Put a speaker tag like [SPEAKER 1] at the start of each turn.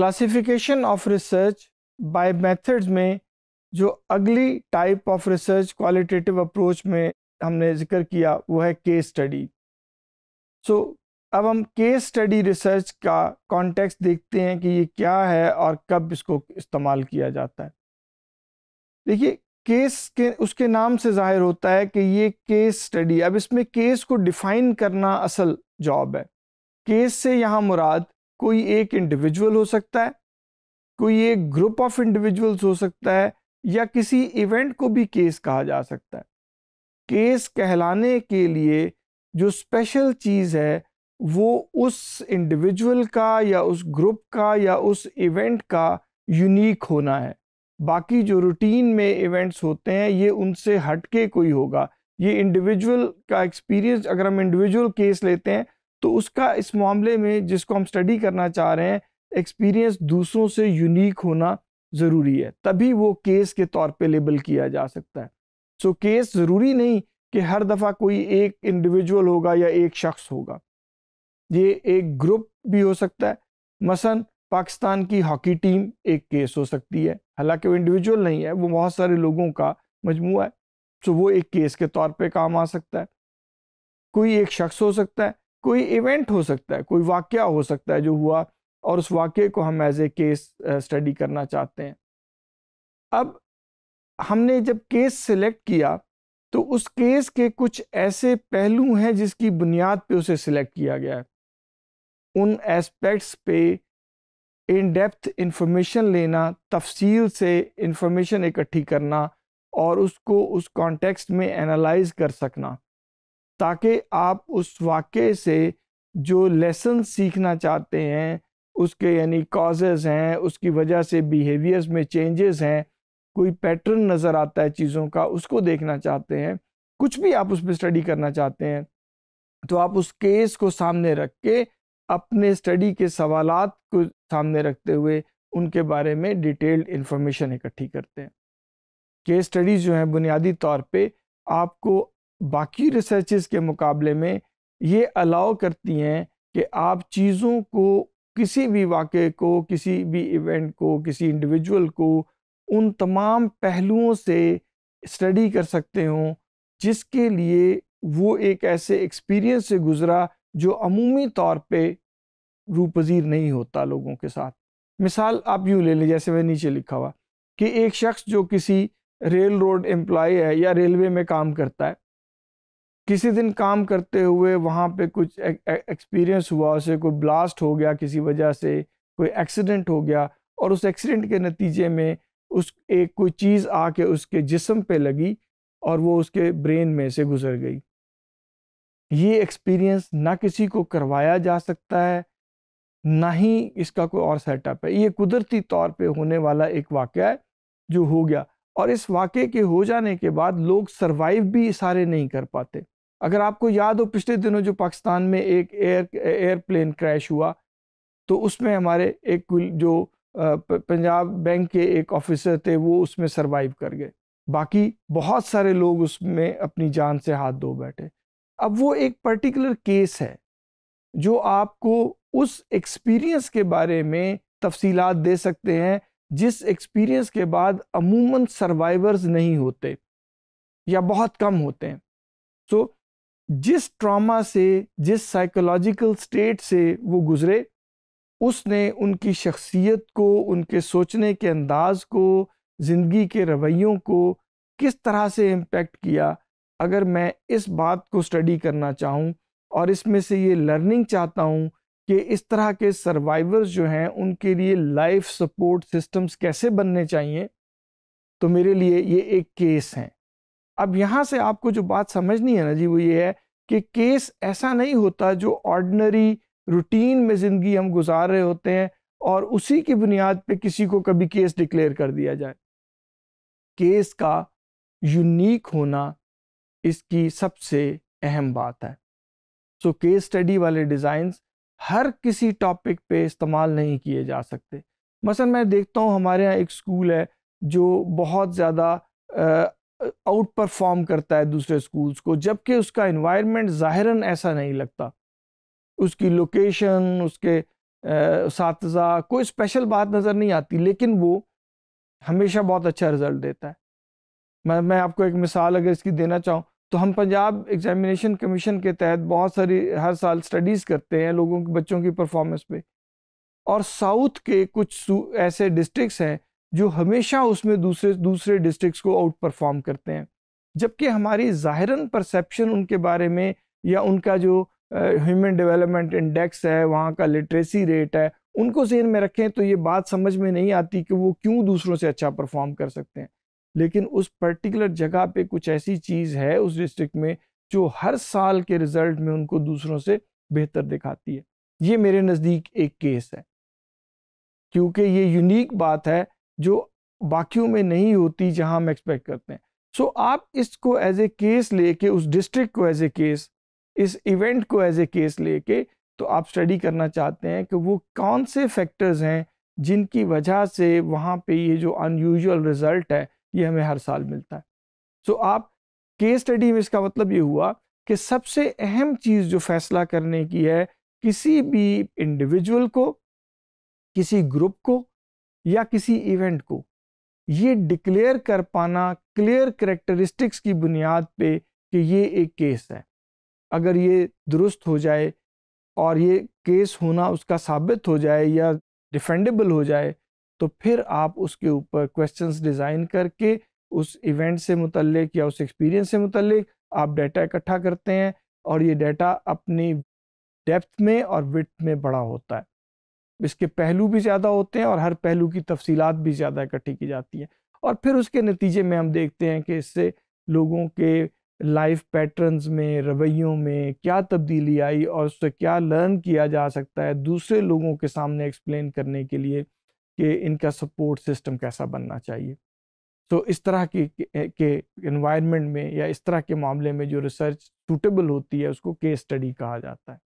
[SPEAKER 1] classification of research by methods में जो अगली type of research qualitative approach में हमने जिक्र किया वो है केस स्टडी सो अब हम केस स्टडी रिसर्च का कॉन्टेक्स्ट देखते हैं कि ये क्या है और कब इसको इस्तेमाल किया जाता है देखिए केस के उसके नाम से जाहिर होता है कि ये केस स्टडी अब इसमें केस को डिफाइन करना असल जॉब है केस से यहाँ मुराद कोई एक इंडिविजुअल हो सकता है कोई एक ग्रुप ऑफ इंडिविजुअल्स हो सकता है या किसी इवेंट को भी केस कहा जा सकता है केस कहलाने के लिए जो स्पेशल चीज़ है वो उस इंडिविजुअल का या उस ग्रुप का या उस इवेंट का यूनिक होना है बाकी जो रूटीन में इवेंट्स होते हैं ये उनसे हटके कोई होगा ये इंडिविजुअल का एक्सपीरियंस अगर हम इंडिविजुअल केस लेते हैं तो उसका इस मामले में जिसको हम स्टडी करना चाह रहे हैं एक्सपीरियंस दूसरों से यूनिक होना ज़रूरी है तभी वो केस के तौर पे लेबल किया जा सकता है सो so, केस ज़रूरी नहीं कि हर दफ़ा कोई एक इंडिविजुअल होगा या एक शख्स होगा ये एक ग्रुप भी हो सकता है मसन पाकिस्तान की हॉकी टीम एक केस हो सकती है हालांकि वो इंडिविजुअल नहीं है वो बहुत सारे लोगों का मजमू है सो वो एक केस के तौर पर काम आ सकता है कोई एक शख्स हो सकता है कोई इवेंट हो सकता है कोई वाक्य हो सकता है जो हुआ और उस वाक्य को हम एज ए केस स्टडी करना चाहते हैं अब हमने जब केस सिलेक्ट किया तो उस केस के कुछ ऐसे पहलू हैं जिसकी बुनियाद पे उसे सिलेक्ट किया गया है उन एस्पेक्ट्स पे इन डेप्थ इंफॉर्मेशन लेना तफसील से इंफॉर्मेशन इकट्ठी करना और उसको उस कॉन्टेक्स्ट में एनालाइज कर सकना ताकि आप उस वाक्य से जो लेसन सीखना चाहते हैं उसके यानी कॉजेज़ हैं उसकी वजह से बिहेवियर्स में चेंजेस हैं कोई पैटर्न नज़र आता है चीज़ों का उसको देखना चाहते हैं कुछ भी आप उस पर स्टडी करना चाहते हैं तो आप उस केस को सामने रख के अपने स्टडी के सवाल को सामने रखते हुए उनके बारे में डिटेल्ड इन्फॉर्मेशन इकट्ठी करते हैं केस स्टडीज़ जो हैं बुनियादी तौर पे आपको बाकी रिसर्चेस के मुकाबले में ये अलाउ करती हैं कि आप चीज़ों को किसी भी वाक़े को किसी भी इवेंट को किसी इंडिविजुअल को उन तमाम पहलुओं से स्टडी कर सकते हो जिसके लिए वो एक ऐसे एक्सपीरियंस से गुज़रा जो अमूमी तौर पे रूपजीर नहीं होता लोगों के साथ मिसाल आप यूँ ले लें जैसे मैं नीचे लिखा हुआ कि एक शख्स जो किसी रेल रोड एम्प्लॉ है या रेलवे में काम करता है किसी दिन काम करते हुए वहाँ पे कुछ एक्सपीरियंस हुआ उसे कोई ब्लास्ट हो गया किसी वजह से कोई एक्सीडेंट हो गया और उस एक्सीडेंट के नतीजे में उस एक कोई चीज़ आके उसके जिसम पे लगी और वो उसके ब्रेन में से गुजर गई ये एक्सपीरियंस ना किसी को करवाया जा सकता है ना ही इसका कोई और सेटअप है ये कुदरती तौर पे होने वाला एक वाक़ है जो हो गया और इस वाक़े के हो जाने के बाद लोग सरवाइव भी सारे नहीं कर पाते अगर आपको याद हो पिछले दिनों जो पाकिस्तान में एक एयर एयरप्लेन क्रैश हुआ तो उसमें हमारे एक जो पंजाब बैंक के एक ऑफिसर थे वो उसमें सरवाइव कर गए बाकी बहुत सारे लोग उसमें अपनी जान से हाथ धो बैठे अब वो एक पर्टिकुलर केस है जो आपको उस एक्सपीरियंस के बारे में तफसीलात दे सकते हैं जिस एक्सपीरियंस के बाद अमूमन सर्वाइवर्स नहीं होते या बहुत कम होते हैं सो so, जिस ट्रॉमा से जिस साइकोलॉजिकल स्टेट से वो गुज़रे उसने उनकी शख्सियत को उनके सोचने के अंदाज को ज़िंदगी के रवैयों को किस तरह से इम्पेक्ट किया अगर मैं इस बात को स्टडी करना चाहूँ और इसमें से ये लर्निंग चाहता हूँ कि इस तरह के सर्वाइवर्स जो हैं उनके लिए लाइफ सपोर्ट सिस्टम्स कैसे बनने चाहिए तो मेरे लिए ये एक केस हैं अब यहाँ से आपको जो बात समझनी है ना जी वो ये है कि केस ऐसा नहीं होता जो ऑर्डनरी रूटीन में ज़िंदगी हम गुजार रहे होते हैं और उसी की बुनियाद पे किसी को कभी केस डिक्लेयर कर दिया जाए केस का यूनिक होना इसकी सबसे अहम बात है सो केस स्टडी वाले डिज़ाइंस हर किसी टॉपिक पे इस्तेमाल नहीं किए जा सकते मसलन मैं देखता हूँ हमारे यहाँ एक स्कूल है जो बहुत ज़्यादा आउट परफॉर्म करता है दूसरे स्कूल्स को जबकि उसका इन्वायरमेंट जाहरा ऐसा नहीं लगता उसकी लोकेशन उसके सातजा कोई स्पेशल बात नज़र नहीं आती लेकिन वो हमेशा बहुत अच्छा रिज़ल्ट देता है मैं मैं आपको एक मिसाल अगर इसकी देना चाहूँ तो हम पंजाब एग्जामिनेशन कमीशन के तहत बहुत सारी हर साल स्टडीज़ करते हैं लोगों के बच्चों की परफॉर्मेंस पे और साउथ के कुछ ऐसे डिस्ट्रिक्स हैं जो हमेशा उसमें दूसरे दूसरे डिस्ट्रिक्ट्स को आउट परफॉर्म करते हैं जबकि हमारी ज़ाहिरन परसेप्शन उनके बारे में या उनका जो ह्यूमन डेवलपमेंट इंडेक्स है वहाँ का लिटरेसी रेट है उनको जहन में रखें तो ये बात समझ में नहीं आती कि वो क्यों दूसरों से अच्छा परफॉर्म कर सकते हैं लेकिन उस पर्टिकुलर जगह पे कुछ ऐसी चीज़ है उस डिस्ट्रिक्ट में जो हर साल के रिज़ल्ट में उनको दूसरों से बेहतर दिखाती है ये मेरे नज़दीक एक केस है क्योंकि ये यूनिक बात है जो बाकियों में नहीं होती जहां हम एक्सपेक्ट करते हैं सो so, आप इसको एज ए केस लेके उस डिस्ट्रिक्ट को एज ए केस इस इवेंट को एज ए केस लेके तो आप स्टडी करना चाहते हैं कि वो कौन से फैक्टर्स हैं जिनकी वजह से वहाँ पे ये जो अनयूजल रिजल्ट है ये हमें हर साल मिलता है सो so, आप केस स्टडी में इसका मतलब ये हुआ कि सबसे अहम चीज़ जो फैसला करने की है किसी भी इंडिविजुअल को किसी ग्रुप को या किसी इवेंट को ये डिक्लेयर कर पाना क्लियर करेक्टरिस्टिक्स की बुनियाद पे कि ये एक केस है अगर ये दुरुस्त हो जाए और ये केस होना उसका साबित हो जाए या डिफेंडेबल हो जाए तो फिर आप उसके ऊपर क्वेश्चंस डिज़ाइन करके उस इवेंट से मुतलक या उस एक्सपीरियंस से मुतलक आप डाटा इकट्ठा करते हैं और ये डाटा अपनी डेप्थ में और विथ में बड़ा होता है इसके पहलू भी ज़्यादा होते हैं और हर पहलू की तफसीलात भी ज़्यादा इकट्ठी की जाती हैं और फिर उसके नतीजे में हम देखते हैं कि इससे लोगों के लाइफ पैटर्न्स में रवैयों में क्या तब्दीली आई और उससे क्या लर्न किया जा सकता है दूसरे लोगों के सामने एक्सप्लेन करने के लिए कि इनका सपोर्ट सिस्टम कैसा बनना चाहिए तो इस तरह की के इन्वायरमेंट में या इस तरह के मामले में जो रिसर्च सूटेबल होती है उसको केस स्टडी कहा जाता है